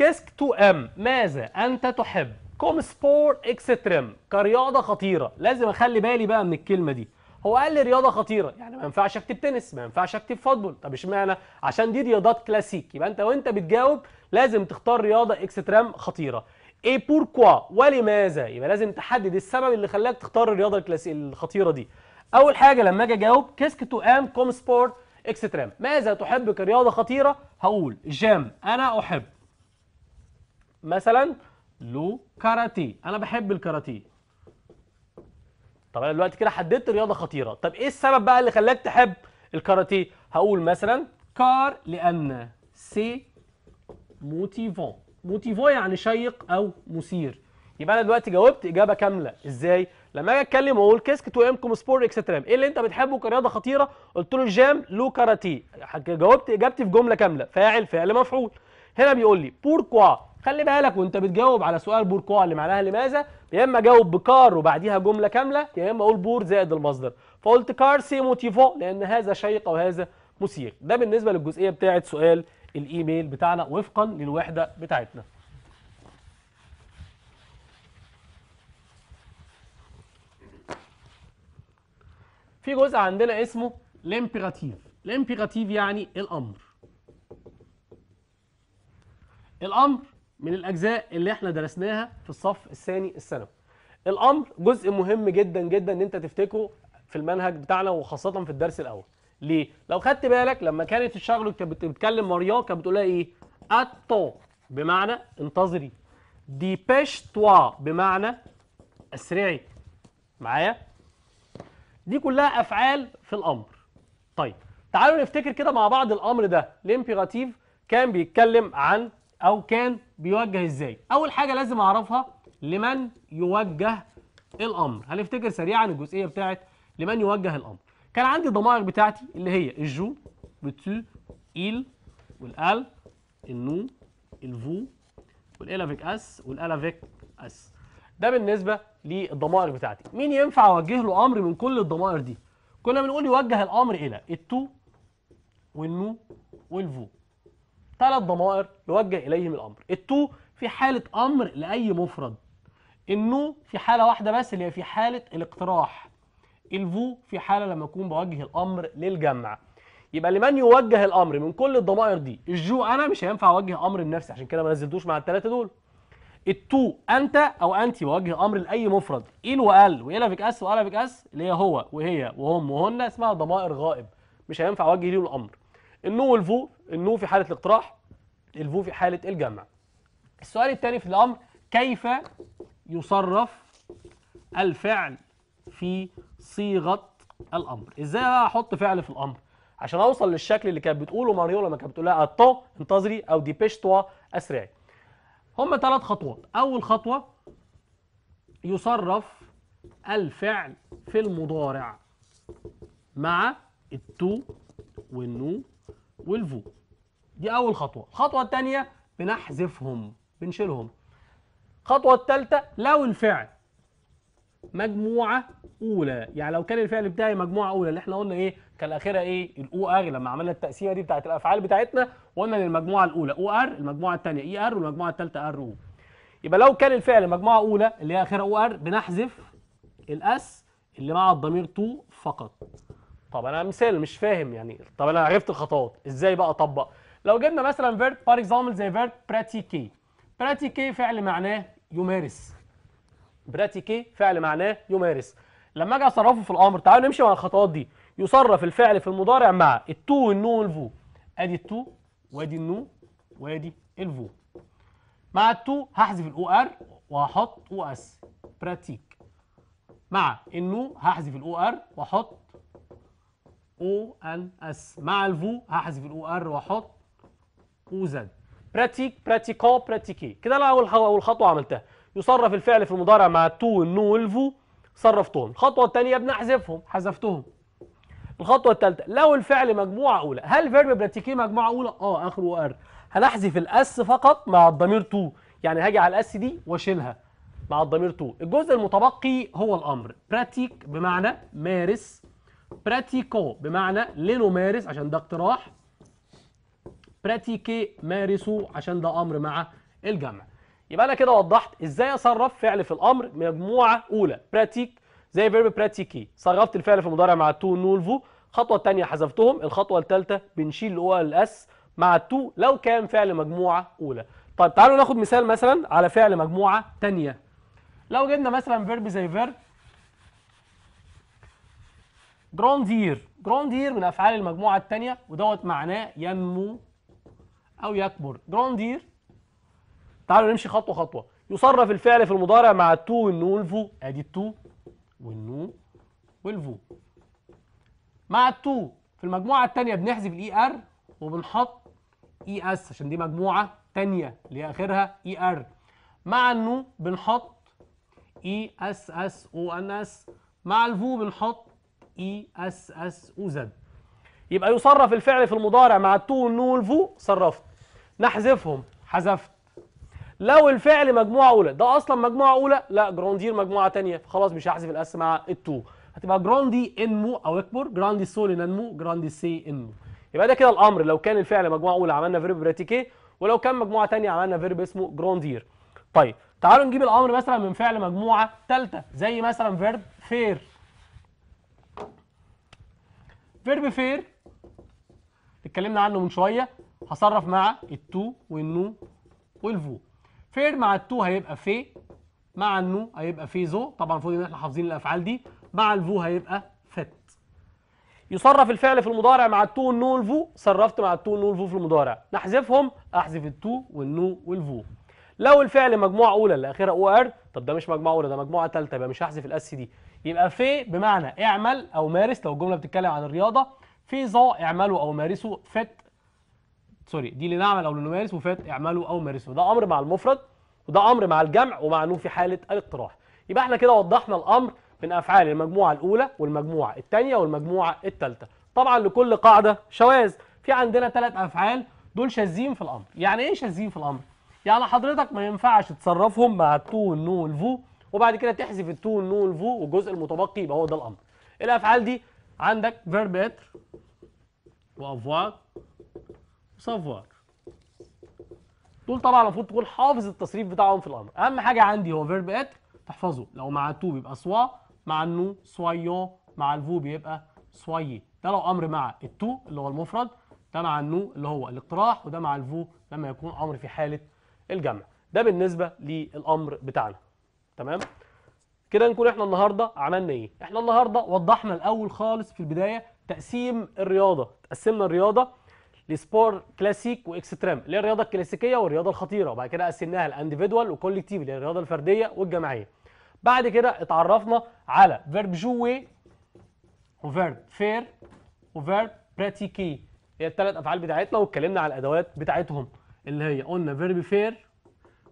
كيسك 2 ام ماذا انت تحب كوم سبور اكستريم كرياضه خطيره لازم اخلي بالي بقى من الكلمه دي هو قال لي رياضه خطيره يعني ما ينفعش اكتب تنس ما ينفعش اكتب فوتبول طب اشمعنى عشان دي رياضات كلاسيك يبقى انت وانت بتجاوب لازم تختار رياضه اكستريم خطيره اي بوركوا ولماذا يبقى لازم تحدد السبب اللي خلاك تختار الرياضه الكلاسيك الخطيره دي اول حاجه لما اجي اجاوب كيسك تو ام كوم سبور اكستريم ماذا تحب كرياضه خطيره هقول جيم انا احب مثلا لو كاراتيه انا بحب الكاراتيه طب انا دلوقتي كده حددت رياضه خطيره طب ايه السبب بقى اللي خلاك تحب الكاراتيه هقول مثلا كار لان سي موتيفون موتيفون يعني شيق او مثير يبقى انا دلوقتي جاوبت اجابه كامله ازاي لما اجي اتكلم واقول كيسك تو امكم سبور اكسترام ايه اللي انت بتحبه كرياضه خطيره قلت له الجام لو كاراتيه جاوبت اجابتي في جمله كامله فاعل فعل مفعول هنا بيقول لي بوركوا خلي بالك وانت بتجاوب على سؤال بوركوا اللي معناها لماذا يا اما اجاوب بكار وبعديها جمله كامله يا اما اقول بور زائد المصدر فقلت كار سي موتيفون لان هذا شيق وهذا مثير ده بالنسبه للجزئيه بتاعه سؤال الايميل بتاعنا وفقا للوحده بتاعتنا في جزء عندنا اسمه الامبيراتيف الامبيراتيف يعني الامر الامر من الاجزاء اللي احنا درسناها في الصف الثاني الثانوي الامر جزء مهم جدا جدا ان انت تفتكره في المنهج بتاعنا وخاصه في الدرس الاول ليه لو خدت بالك لما كانت الشغل بتتكلم ماريا كانت بتقول لها ايه اتو بمعنى انتظري ديبيش توا بمعنى اسرعي معايا دي كلها افعال في الامر طيب تعالوا نفتكر كده مع بعض الامر ده الامبيراتيف كان بيتكلم عن او كان بيوجه ازاي اول حاجه لازم اعرفها لمن يوجه الامر هنفتكر سريعا الجزئيه بتاعت لمن يوجه الامر كان عندي الضمائر بتاعتي اللي هي الجو بتو ايل والال النو الفو والالافيك اس والالافيك اس ده بالنسبه للضمائر بتاعتي مين ينفع اوجه له امر من كل الضمائر دي كنا بنقول يوجه الامر الى التو والنو والفو ثلاث ضمائر يوجه اليهم الامر التو في حاله امر لاي مفرد النو في حاله واحده بس اللي هي في حاله الاقتراح الفو في حاله لما اكون بوجه الامر للجمع يبقى لمن يوجه الامر من كل الضمائر دي الجو انا مش هينفع اوجه امر لنفسي عشان كده ما نزلتوش مع الثلاثه دول التو انت او انت بوجه امر لاي مفرد ال وال والى فيك اس والى فيك اس اللي هي هو وهي وهم وهن اسمها ضمائر غائب مش هينفع اوجه ليهم الامر النو والفو النو في حالة الاقتراح الفو في حالة الجمع السؤال الثاني في الأمر كيف يصرف الفعل في صيغة الأمر إزاي بقى أحط فعل في الأمر عشان أوصل للشكل اللي كانت بتقوله ماريو لما كانت بتقولها أتو انتظري أو ديبيشتوا أسرعي هما ثلاث خطوات أول خطوة يصرف الفعل في المضارع مع التو والنو والفو دي اول خطوه الخطوه الثانيه بنحذفهم بنشيلهم الخطوه الثالثه لو الفعل مجموعه اولى يعني لو كان الفعل بتاعي مجموعه اولى اللي احنا قلنا ايه كان اخرها ايه الاو ار لما عملنا التقسيمه دي بتاعه الافعال بتاعتنا قلنا للمجموعه الاولى او ار المجموعه الثانيه اي ار والمجموعه الثالثه ار او يبقى لو كان الفعل مجموعه اولى اللي هي اخرها او ار بنحذف الاس اللي مع الضمير تو فقط طب انا مثال مش فاهم يعني طب انا عرفت الخطوات ازاي بقى اطبق لو جبنا مثلا فيرب فار اكزامبل زي فيرب براتيكي براتيكي فعل معناه يمارس براتيكي فعل معناه يمارس لما اجي اصرفه في الامر تعالوا نمشي مع الخطوات دي يصرف الفعل في المضارع مع التو والنو والفو ادي التو وادي النو وادي الفو مع التو هحذف الاو ار وهحط او اس براتيك مع النو هحذف الاو ار واحط او ان اس مع الفو هحذف الاو ار واحط او زد براتيك براتيكا براتيكي كده انا اول اول خطوه عملتها يصرف الفعل في المضارع مع تو النو والفو صرفتهم الخطوه الثانيه بنحذفهم حذفتهم الخطوه الثالثه لو الفعل مجموعه اولى هل فيرب براتيكي مجموعه اولى اه اخره او ار هنحذف الاس فقط مع الضمير تو يعني هاجي على الاس دي واشيلها مع الضمير تو الجزء المتبقي هو الامر براتيك بمعنى مارس براتيكو بمعنى لنمارس عشان ده اقتراح براتيكي مارسو عشان ده امر مع الجمع يبقى انا كده وضحت ازاي اصرف فعل في الامر مجموعه اولى براتيك زي فيرب براتيكي صرفت الفعل في المضارع مع تو نولفو الخطوه الثانيه حذفتهم الخطوه الثالثه بنشيل الاو الاس مع تو لو كان فعل مجموعه اولى طيب تعالوا ناخد مثال مثلا على فعل مجموعه ثانيه لو جبنا مثلا فيرب زي فيرب جراندير جراندير من افعال المجموعه الثانيه ودوت معناه ينمو او يكبر جراندير تعالوا نمشي خطوه خطوه يصرف الفعل في المضارع مع التو والنو والفو ادي التو والنو والفو مع التو في المجموعه الثانيه بنحذف الاي ار e وبنحط اي e اس عشان دي مجموعه ثانيه اللي هي اخرها اي e ار مع النو بنحط اي اس اس او ان اس مع الفو بنحط اي اس اس وزد يبقى يصرف الفعل في المضارع مع التو والنو والفو صرفت نحذفهم حذفت لو الفعل مجموعه اولى ده اصلا مجموعه اولى لا جراندير مجموعه ثانيه خلاص مش هحذف الاس مع التو هتبقى جراندي انمو او اكبر جراندي سول انمو جراندي سي انمو يبقى ده كده الامر لو كان الفعل مجموعه اولى عملنا فيرب براتيكي ولو كان مجموعه ثانيه عملنا فيرب اسمه جراندير طيب تعالوا نجيب الامر مثلا من فعل مجموعه ثالثه زي مثلا فيرب فير فيرب فير اتكلمنا عنه من شويه هصرف مع التو والنو والفو فير مع التو هيبقى في مع النو هيبقى في زو طبعا المفروض ان احنا حافظين الافعال دي مع الفو هيبقى فت يصرف الفعل في المضارع مع التو والنو والفو صرفت مع التو والنو والفو في المضارع نحذفهم احذف التو والنو والفو لو الفعل مجموعه اولى اللي اخرها او ار طب ده مش مجموعه اولى ده مجموعه ثالثه يبقى مش هحذف الاس دي يبقى في بمعنى اعمل او مارس لو الجمله بتتكلم عن الرياضه في ظا اعملوا او مارسوا فت سوري دي لنعمل او لنمارس وفات اعملوا او مارسوا ده امر مع المفرد وده امر مع الجمع ومعنوه في حاله الاقتراح يبقى احنا كده وضحنا الامر من افعال المجموعه الاولى والمجموعه الثانيه والمجموعه الثالثه طبعا لكل قاعده شواذ في عندنا ثلاث افعال دول شاذين في الامر يعني ايه شاذين في الامر يعني حضرتك ما ينفعش تصرفهم مع التو والنو والفو وبعد كده تحذف التو والنو والفو والجزء المتبقي يبقى هو ده الامر الافعال دي عندك فيرب اتر وافوار وسافوار دول طبعا المفروض تكون حافظ التصريف بتاعهم في الامر اهم حاجه عندي هو فيرب اتر تحفظه لو مع التو بيبقى سوا مع النو سويون مع الفو بيبقى سويي ده لو امر مع التو اللي هو المفرد ده مع النو اللي هو الاقتراح وده مع الفو لما يكون امر في حاله الجمع ده بالنسبه للامر بتاعنا تمام كده نكون احنا النهارده عملنا ايه احنا النهارده وضحنا الاول خالص في البدايه تقسيم الرياضه قسمنا الرياضه لسبور كلاسيك واكستريم اللي هي الرياضه الكلاسيكيه والرياضه الخطيره وبعد كده قسمناها الانديفيدوال وكولكتيف اللي هي الرياضه الفرديه والجماعيه بعد كده اتعرفنا على فيرب جوي وفيرب فير وفيرب براتيكي هي الثلاث افعال بتاعتنا واتكلمنا على الادوات بتاعتهم اللي هي قلنا فيرب فير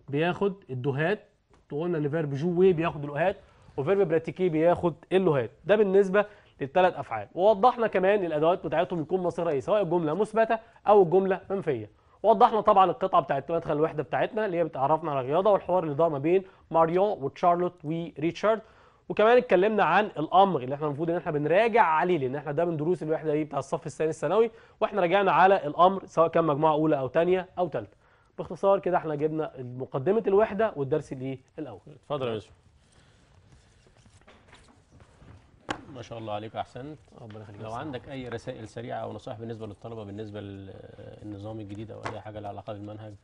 بياخد الدهات قلنا ان فيرب جوي بياخد الوهات وفيرب براتيكي بياخد اللوهات ده بالنسبه للثلاث افعال ووضحنا كمان الادوات بتاعتهم يكون مصيرها ايه سواء الجمله مثبته او الجمله منفيه وضحنا طبعا القطعه بتاعت مدخل الوحده بتاعتنا اللي هي بتعرفنا على الرياضه والحوار اللي دار ما بين ماريون وتشارلوت وريتشارد وكمان اتكلمنا عن الامر اللي احنا المفروض ان احنا بنراجع عليه لان احنا ده من دروس الوحده دي بتاع الصف الثاني الثانوي واحنا راجعنا على الامر سواء كان مجموعه اولى او ثانيه او ثالثه باختصار كده احنا جبنا مقدمه الوحده والدرس الايه الاول اتفضل يا يوسف ما شاء الله عليك احسنت ربنا يخليك لو عندك اي رسائل سريعه او نصائح بالنسبه للطلبه بالنسبه للنظام الجديد او اي حاجه لها علاقه بالمنهج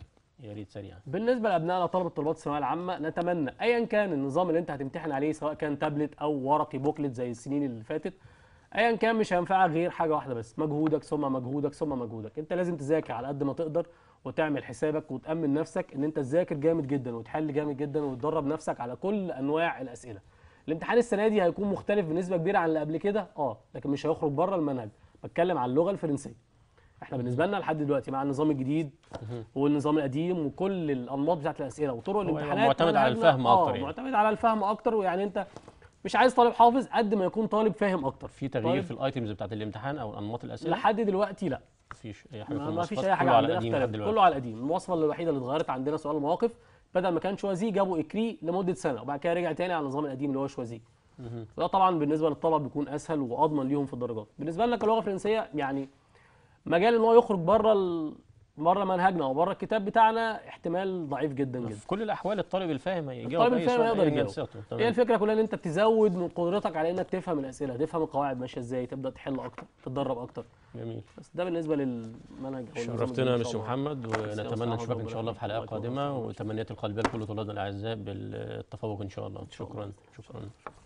يا ريت سريعا بالنسبه لابنائنا طلبه الطلبات الثانويه العامه نتمنى ايا كان النظام اللي انت هتمتحن عليه سواء كان تابلت او ورقي بوكلت زي السنين اللي فاتت ايا كان مش هينفعك غير حاجه واحده بس مجهودك ثم مجهودك ثم مجهودك انت لازم تذاكر على قد ما تقدر وتعمل حسابك وتامن نفسك ان انت تذاكر جامد جدا وتحل جامد جدا وتدرب نفسك على كل انواع الاسئله الامتحان السنه دي هيكون مختلف بنسبه كبيره عن اللي قبل كده اه لكن مش هيخرج بره المنهج بتكلم على اللغه الفرنسيه احنا بالنسبه لنا لحد دلوقتي مع النظام الجديد والنظام القديم وكل الانماط بتاعت الاسئله وطرق الامتحانات معتمد على الفهم آه، اكتر يعني. معتمد على الفهم اكتر ويعني انت مش عايز طالب حافظ قد ما يكون طالب فاهم اكتر في تغيير طيب. في الايتيمز بتاعت الامتحان او انماط الاسئله لحد دلوقتي لا مفيش اي حاجه في ما فيش اي حاجه عندنا اختلفت كله على القديم الوصفه الوحيده اللي اتغيرت عندنا سؤال المواقف بدل ما كان شوازي جابوا اكري لمده سنه وبعد كده رجع تاني على النظام القديم اللي هو شوازي وده طبعا بالنسبه للطلبه بيكون اسهل واضمن ليهم في الدرجات بالنسبه لنا كلغه فرنسيه يعني مجال ان هو يخرج بره ال... بره منهجنا وبره الكتاب بتاعنا احتمال ضعيف جدا جدا في كل الاحوال الطالب الفاهم هيجاوب الطالب الفاهم هيقدر يجاوب هي الفكره كلها ان انت بتزود من قدرتك على انك تفهم الاسئله تفهم القواعد ماشيه ازاي تبدا تحل اكتر تتدرب اكتر جميل بس ده بالنسبه للمنهج شرفتنا يا مستر محمد ونتمنى نشوفك ان شاء الله في حلقه قادمه وتمنيات القلبيه لكل طلابنا الاعزاء بالتفوق ان شاء الله شكرا شكرا, شكرا.